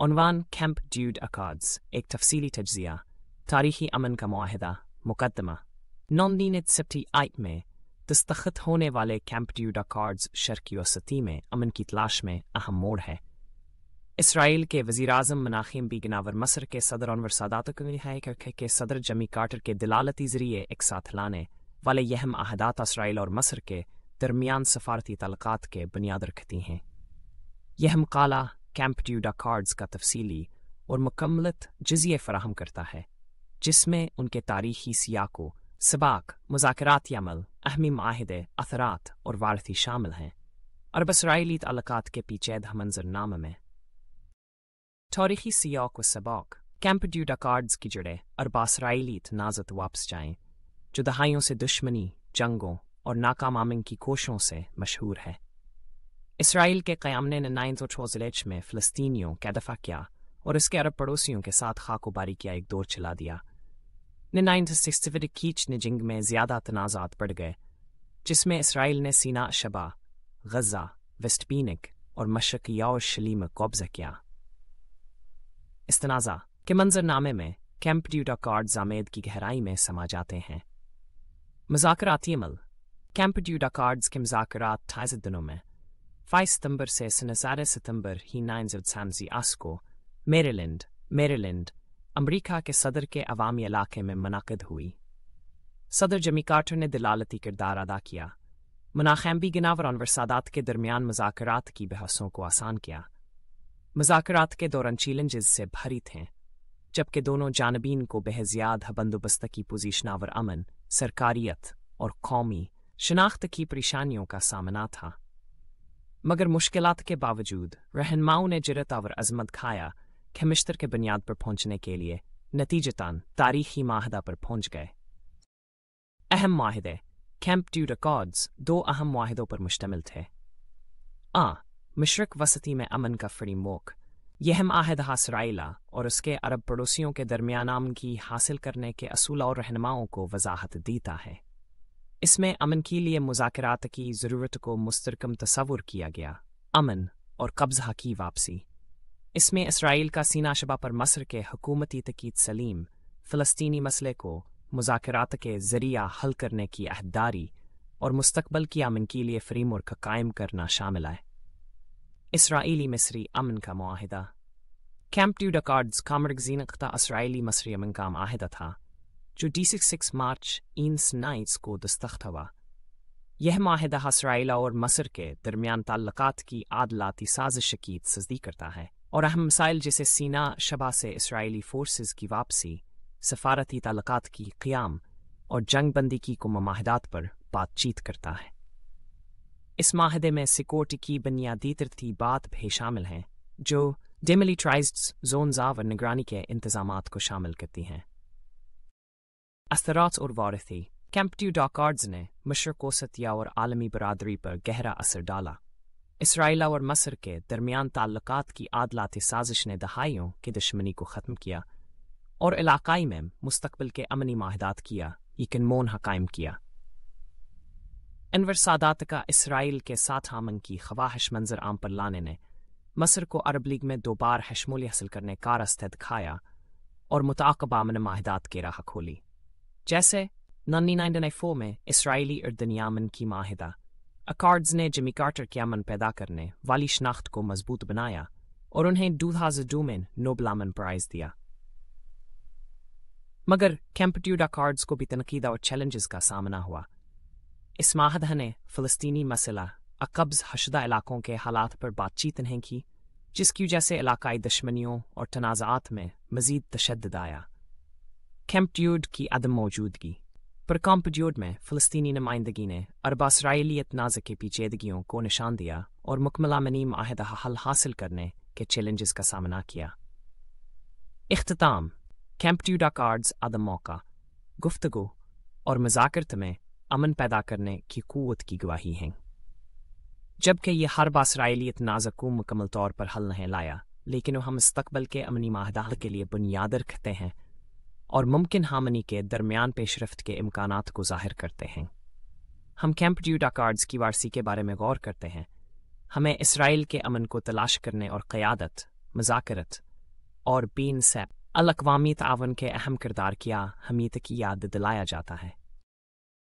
उनवान camp David अकार्ड्स एक तफसीली तजिया तारीखी अमन का माहिदा मुकदमा नॉनदीन सेप्टी आइट में दस्तखत होने वाले कैंप ड्यूड अकार्ड्स शर्की वसती में अमन की तलाश में अहम मोड़ है इसराइल के वजी अजम मनाखिम गनावर मसर के सदर अनवर सादात के सदर जमी कार्टर के दिलालती जरिए एक साथ लाने वाले यहम अहदात इसराइल और मसर के दरमियान सफारती तलक के बुनियाद रखती हैं यहम काला कैंप ड्यूडा कार्ड्स का तफसीली और मकम्मलत जजिए फराहम करता है जिसमें उनके तारीखी को सबाक मजाकराती अमल अहमी माहदे अथरात और वारथी शामिल हैं अरब इसराइली तलक़ात के पीचेदा मंजरनाम में तारीखी सियाक व सबाक कैंप ड्यूडा कार्ड्स की जड़े अरबा इसराइलीत नाजत वापस जाएं जो दहाइयों से दुश्मनी जंगों और नाकामामिंग की कोशों से मशहूर है इसराइल के क़्याम ने सौ और छोजलेच में फ़लस्तीनियों का दफ़ा किया और इसके अरब पड़ोसियों के साथ खाकोबारी किया एक दौर चला दिया ने खींच ने जिंग में ज़्यादा तनाज़ात बढ़ गए जिसमें इसराइल ने सीना शबा गज़ा वेस्टपीनिक और मशरकिया और शलीम कब्ज़ा किया इस तनाज़ा के मंजरनामे में कैंप ड्यूटा कार्ड जामेद की गहराई में समा जाते हैं मजाकराती अमल कैंप ड्यूटा कार्ड्स के मजाकरात दिनों में 5 से साढ़े सितंबर ही नाइन आस्को मेरीलैंड मेरीलैंड अमेरिका के सदर के अवामी इलाके में मनद हुई सदर जमी कार्टर ने दिलालती किरदार अदा किया मनाखैम्बी गिनावर और वरसादात के दरमियान मजाकरात की बहसों को आसान किया मजाकरात के दौरान चैलेंजेस से भरी थे जबकि दोनों जानबीन को बेहजियाद बंदोबस्त की पोजिशनावर अमन सरकारियत और कौमी शनाख्त की परेशानियों का सामना था मगर मुश्किल के बावजूद रहनमाओं ने जरत और अजमत खाया खमिश्तर के बुनियाद पर पहुंचने के लिए नतीजतान तारीखी माहदा पर पहुंच गए अहम माहदे कैंप ड्यू रिकॉर्ड्स दो अहम माहदों पर मुश्तमिल थे आ मशरक वसती में अमन का फ्री मोक यह माहद हासराइला और उसके अरब पड़ोसियों के दरमियान की हासिल करने के असूल और रहनुमाओं को वजाहत देता है इसमें अमन के लिए मुजात की ज़रूरत को मुस्तरकम तस्वुर किया गया अमन और कब्जा की वापसी इसमें इसराइल का सीना शबा पर मसर के हकूमती तकीद सलीम फ़लस्तनी मसले को मुजात के ज़रिया हल करने की अहदारी और मुस्तबल की अमन के लिए फ्रेमवर्क कायम करना शामिल है इसराइली मिस्री अमन का माहिदा कैम्प टू डकार्ड्स कामरगजीन अख्ता इसराइली मसरी अमन का माहिदा था जो डी सिक्स मार्च ईन्स नाइट्स को दस्तखत हुआ यह माहिदा हसराइला और मसर के दरमियान ताल्लक़ात की आदलाती साजिश की तस्दीक करता है और अहम मसाइल जैसे सीना शबा से इसराइली फोर्स की वापसी सफारती ताल्लक़ात की क़्याम और जंग बंदी की कुम माहदात पर बातचीत करता है इस माहदे में सिक्योरिटी की बुनियादी बात भी शामिल हैं जो डेमिलिट्राइज जोनजा और निगरानी के इंतजाम को शामिल करती हैं असरात और वारथी कैंपट्यू डॉकॉर्ड्स ने मशरको सतिया और आलमी बरदरी पर गहरा असर डाला इसराइला और मसर के दरमियान ताल्लुक की आदलाती साजिश ने दहाइयों की दुश्मनी को ख़त्म किया और इलाकाई में मुस्तबिल के अमनी माहदात किया यकनमोन कायम किया इनवर सादात का इसराइल के साथ आमन की ख्वाहिश मंजर आम पर लाने ने मसर को अरब लीग में दो बार हशमोली हासिल करने का रास्ता दिखाया और मुताकबा अमन माहदात के राह खोली जैसे नन्नी नाइनडन फोर में इसराइली इर्दन यामन की माहिदा अकॉर्ड्स ने जिमी कार्टर के अमन पैदा करने वाली शनाख्त को मजबूत बनाया और उन्हें डू थाउजेंड टू में नोबलामन प्राइज दिया मगर कैम्पट्यूड अकार्ड्स को भी तनकीद और चैलेंजेस का सामना हुआ इस माहदा ने फ़लस्तीनी मसला अकब्ज़ हशदा इलाकों के हालात पर बातचीत नहीं की जिसकी वजह से इलाकाई दुश्मनियों और तनाज़ात में मज़ीद तशद आया कैंपड्यूड की अदम मौजूदगी पर कॉम्पड्यूड में फ़लस्तीनी नुमाइंदगी ने अरबा इसराइलियत नाज के पीचेदगी को निशान दिया और मुकमला मनीम आहदा हल हासिल करने के चैलेंजेस का सामना किया अख्ताम कैंपड्यूडा कार्ड्स अदम मौका गुफ्तु और मजाकृत में अमन पैदा करने की क़ुत की गवाही हैं जबकि यह हर बासराइलियत नाजक को मुकम्मल तौर पर हल नहीं लाया लेकिन वह मस्तकबल के अमनी माहदाह के लिए बुनियाद रखते हैं और मुमकिन हामनी के दरमियान पेशरफ्त के इम्कान को जाहिर करते हैं हम कैंप ड्यूटा कार्ड्स की वारसी के बारे में गौर करते हैं हमें इसराइल के अमन को तलाश करने और क़यादत मजाकरत और बीन सैप अलकवामी तावन के अहम किरदार किया हमीत की याद दिलाया जाता है